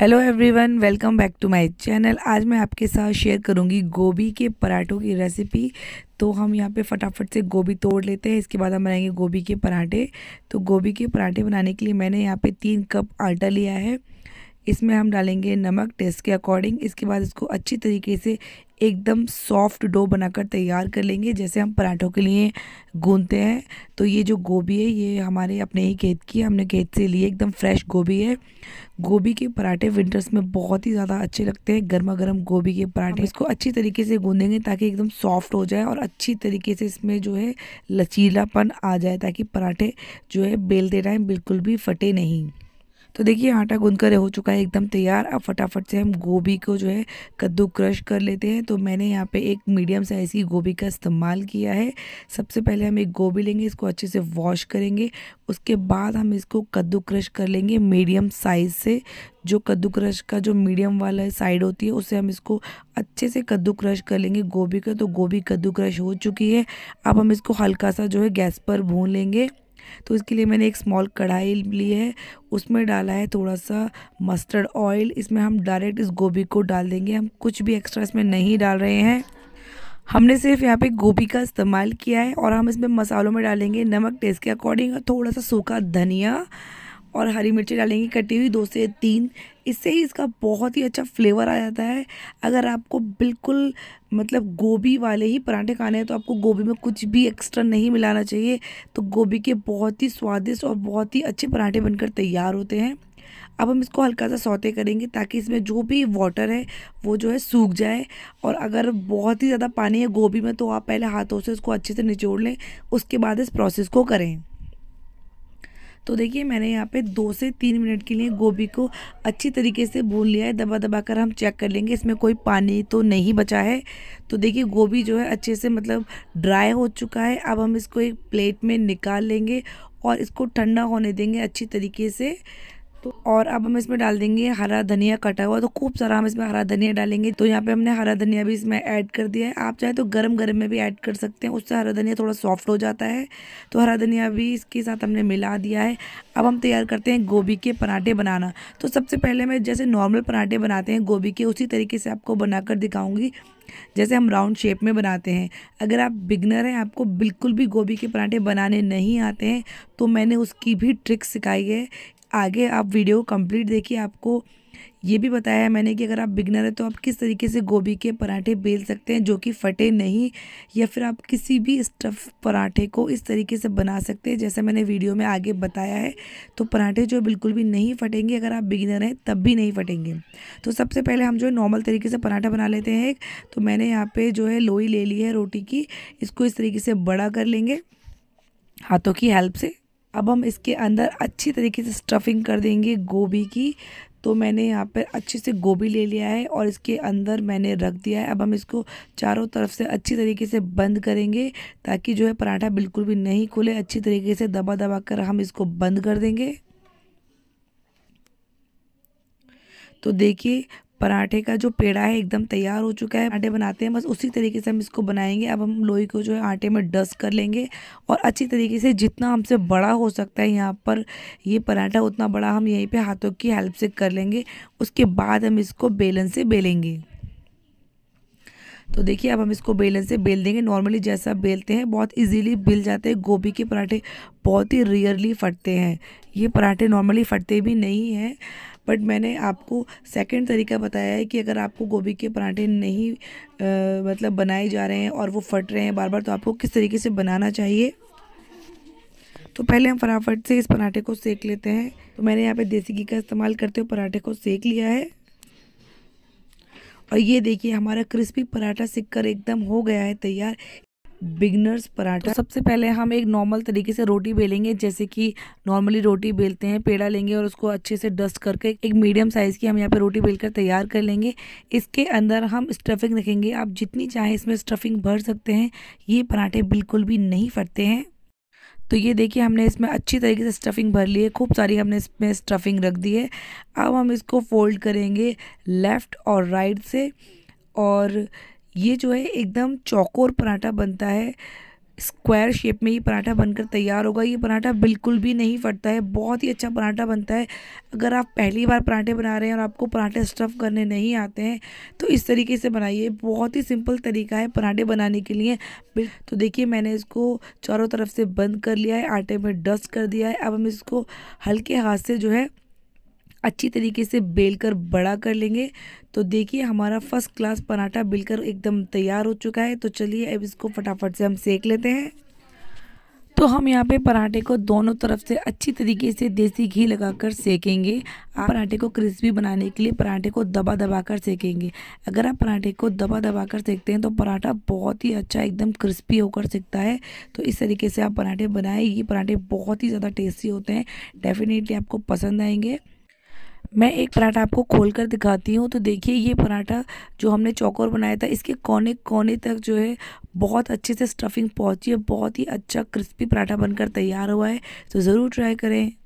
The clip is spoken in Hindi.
hello everyone welcome back to my channel आज मैं आपके साथ शेयर करूंगी गोभी के पराठों की रेसिपी तो हम यहाँ पे फटाफट से गोभी तोड़ लेते हैं इसके बाद हम बनाएंगे गोभी के पराठे तो गोभी के पराठे बनाने के लिए मैंने यहाँ पे तीन कप आटा लिया है इसमें हम डालेंगे नमक टेस्ट के अकॉर्डिंग इसके बाद इसको अच्छी तरीके से एकदम सॉफ्ट डो बनाकर तैयार कर लेंगे जैसे हम पराठों के लिए गूंदते हैं तो ये जो गोभी है ये हमारे अपने ही खेत की हमने खेत से लिए एकदम फ्रेश गोभी है गोभी के पराठे विंटर्स में बहुत ही ज़्यादा अच्छे लगते हैं गर्मा गर्म गोभी के पराठे इसको अच्छी तरीके से गूंदेंगे ताकि एकदम सॉफ्ट हो जाए और अच्छी तरीके से इसमें जो है लचीलापन आ जाए ताकि पराठे जो है बेलते टाइम बिल्कुल भी फटे नहीं तो देखिए आटा गूंद कर हो चुका है एकदम तैयार अब फटाफट से हम गोभी को जो है कद्दू क्रश कर लेते हैं तो मैंने यहाँ पे एक मीडियम साइज़ की गोभी का इस्तेमाल किया है सबसे पहले हम एक गोभी लेंगे इसको अच्छे से वॉश करेंगे उसके बाद हम इसको कद्दू क्रश कर लेंगे मीडियम साइज़ से जो कद्दू क्रश का जो मीडियम वाला साइड होती है उसे हम इसको अच्छे से कद्दू क्रश कर लेंगे गोभी का तो गोभी कद्दू क्रश हो चुकी है अब हम इसको हल्का सा जो है गैस पर भून लेंगे तो इसके लिए मैंने एक स्मॉल कढ़ाई ली है उसमें डाला है थोड़ा सा मस्टर्ड ऑयल इसमें हम डायरेक्ट इस गोभी को डाल देंगे हम कुछ भी एक्स्ट्रा इसमें नहीं डाल रहे हैं हमने सिर्फ यहाँ पे गोभी का इस्तेमाल किया है और हम इसमें मसालों में डालेंगे नमक टेस्ट के अकॉर्डिंग और थोड़ा सा सूखा धनिया और हरी मिर्ची डालेंगे कटी हुई दो से तीन इससे ही इसका बहुत ही अच्छा फ्लेवर आ जाता है अगर आपको बिल्कुल मतलब गोभी वाले ही पराठे खाने हैं तो आपको गोभी में कुछ भी एक्स्ट्रा नहीं मिलाना चाहिए तो गोभी के बहुत ही स्वादिष्ट और बहुत ही अच्छे पराठे बनकर तैयार होते हैं अब हम इसको हल्का सा सौते करेंगे ताकि इसमें जो भी वाटर है वो जो है सूख जाए और अगर बहुत ही ज़्यादा पानी है गोभी में तो आप पहले हाथों से इसको अच्छे से निचोड़ लें उसके बाद इस प्रोसेस को करें तो देखिए मैंने यहाँ पे दो से तीन मिनट के लिए गोभी को अच्छी तरीके से भून लिया है दबा दबा कर हम चेक कर लेंगे इसमें कोई पानी तो नहीं बचा है तो देखिए गोभी जो है अच्छे से मतलब ड्राई हो चुका है अब हम इसको एक प्लेट में निकाल लेंगे और इसको ठंडा होने देंगे अच्छी तरीके से दोस्तों और अब हम इसमें डाल देंगे हरा धनिया कटा हुआ तो खूब सारा हम इसमें हरा धनिया डालेंगे तो यहाँ पे हमने हरा धनिया भी इसमें ऐड कर दिया है आप चाहे तो गर्म गर्म में भी ऐड कर सकते हैं उससे हरा धनिया थोड़ा सॉफ्ट हो जाता है तो हरा धनिया भी इसके साथ हमने मिला दिया है अब हम तैयार करते हैं गोभी के पराठे बनाना तो सबसे पहले मैं जैसे नॉर्मल पराठे बनाते हैं गोभी के उसी तरीके से आपको बनाकर दिखाऊंगी जैसे हम राउंड शेप में बनाते हैं अगर आप बिगनर हैं आपको बिल्कुल भी गोभी के पराठे बनाने नहीं आते हैं तो मैंने उसकी भी ट्रिक सिखाई है आगे आप वीडियो कंप्लीट देखिए आपको ये भी बताया है मैंने कि अगर आप बिगनर हैं तो आप किस तरीके से गोभी के पराठे बेल सकते हैं जो कि फटे नहीं या फिर आप किसी भी स्टफ़ पराठे को इस तरीके से बना सकते हैं जैसे मैंने वीडियो में आगे बताया है तो पराठे जो बिल्कुल भी नहीं फटेंगे अगर आप बिगनर हैं तब भी नहीं फटेंगे तो सबसे पहले हम जो है नॉर्मल तरीके से पराठा बना लेते हैं एक तो मैंने यहाँ पर जो है लोई ले ली है रोटी की इसको इस तरीके से बड़ा कर लेंगे हाथों की हेल्प से अब हम इसके अंदर अच्छी तरीके से स्टफिंग कर देंगे गोभी की तो मैंने यहाँ पर अच्छे से गोभी ले लिया है और इसके अंदर मैंने रख दिया है अब हम इसको चारों तरफ से अच्छी तरीके से बंद करेंगे ताकि जो है पराठा बिल्कुल भी नहीं खुले अच्छी तरीके से दबा दबा कर हम इसको बंद कर देंगे तो देखिए पराठे का जो पेड़ा है एकदम तैयार हो चुका है आटे बनाते हैं बस उसी तरीके से हम इसको बनाएंगे अब हम लोई को जो है आटे में डस्ट कर लेंगे और अच्छी तरीके से जितना हमसे बड़ा हो सकता है यहाँ पर ये पराठा उतना बड़ा हम यहीं पे हाथों की हेल्प से कर लेंगे उसके बाद हम इसको बेलन से बेलेंगे तो देखिए अब हम इसको बेलन से बेल देंगे नॉर्मली जैसा बेलते हैं बहुत इजीली बेल जाते हैं गोभी के पराठे बहुत ही रेयरली फटते हैं ये पराठे नॉर्मली फटते भी नहीं हैं बट मैंने आपको सेकंड तरीका बताया है कि अगर आपको गोभी के पराठे नहीं आ, मतलब बनाए जा रहे हैं और वो फट रहे हैं बार बार तो आपको किस तरीके से बनाना चाहिए तो पहले हम फटाफट से इस पराठे को सेक लेते हैं तो मैंने यहाँ पे देसी घी का इस्तेमाल करते हुए पराठे को सेक लिया है और ये देखिए हमारा क्रिस्पी पराठा सिक कर एकदम हो गया है तैयार बिगनर्स पराठा तो सबसे पहले हम एक नॉर्मल तरीके से रोटी बेलेंगे जैसे कि नॉर्मली रोटी बेलते हैं पेड़ा लेंगे और उसको अच्छे से डस्ट करके एक मीडियम साइज़ की हम यहाँ पे रोटी बेलकर तैयार कर लेंगे इसके अंदर हम स्टफिंग रखेंगे आप जितनी चाहे इसमें स्टफिंग भर सकते हैं ये पराठे बिल्कुल भी नहीं फटते हैं तो ये देखिए हमने इसमें अच्छी तरीके से स्टफिंग भर ली है खूब सारी हमने इसमें स्टफिंग रख दी है अब हम इसको फोल्ड करेंगे लेफ़्ट और राइट से और ये जो है एकदम चौकोर पराठा बनता है स्क्वायर शेप में ये पराठा बनकर तैयार होगा ये पराठा बिल्कुल भी नहीं फटता है बहुत ही अच्छा पराठा बनता है अगर आप पहली बार पराठे बना रहे हैं और आपको पराठे स्टफ़ करने नहीं आते हैं तो इस तरीके से बनाइए बहुत ही सिंपल तरीका है पराठे बनाने के लिए तो देखिए मैंने इसको चारों तरफ से बंद कर लिया है आटे में डस्ट कर दिया है अब हम इसको हल्के हाथ से जो है अच्छी तरीके से बेल कर बड़ा कर लेंगे तो देखिए हमारा फर्स्ट क्लास पराठा बेलकर एकदम तैयार हो चुका है तो चलिए अब इसको फटाफट से हम सेक लेते हैं तो हम यहाँ पे पराठे को दोनों तरफ से अच्छी तरीके से देसी घी लगाकर सेकेंगे आप पराठे को क्रिस्पी बनाने के लिए पराठे को दबा दबा कर सेकेंगे अगर आप पराठे को दबा दबा कर सेकते हैं तो पराठा बहुत ही अच्छा एकदम क्रिस्पी होकर सेकता है तो इस तरीके से आप पराठे बनाए ये पराठे बहुत ही ज़्यादा टेस्टी होते हैं डेफिनेटली आपको पसंद आएंगे मैं एक पराठा आपको खोल कर दिखाती हूँ तो देखिए ये पराठा जो हमने चौकोर बनाया था इसके कोने कोने तक जो है बहुत अच्छे से स्टफिंग पहुँची है बहुत ही अच्छा क्रिस्पी पराठा बनकर तैयार हुआ है तो ज़रूर ट्राई करें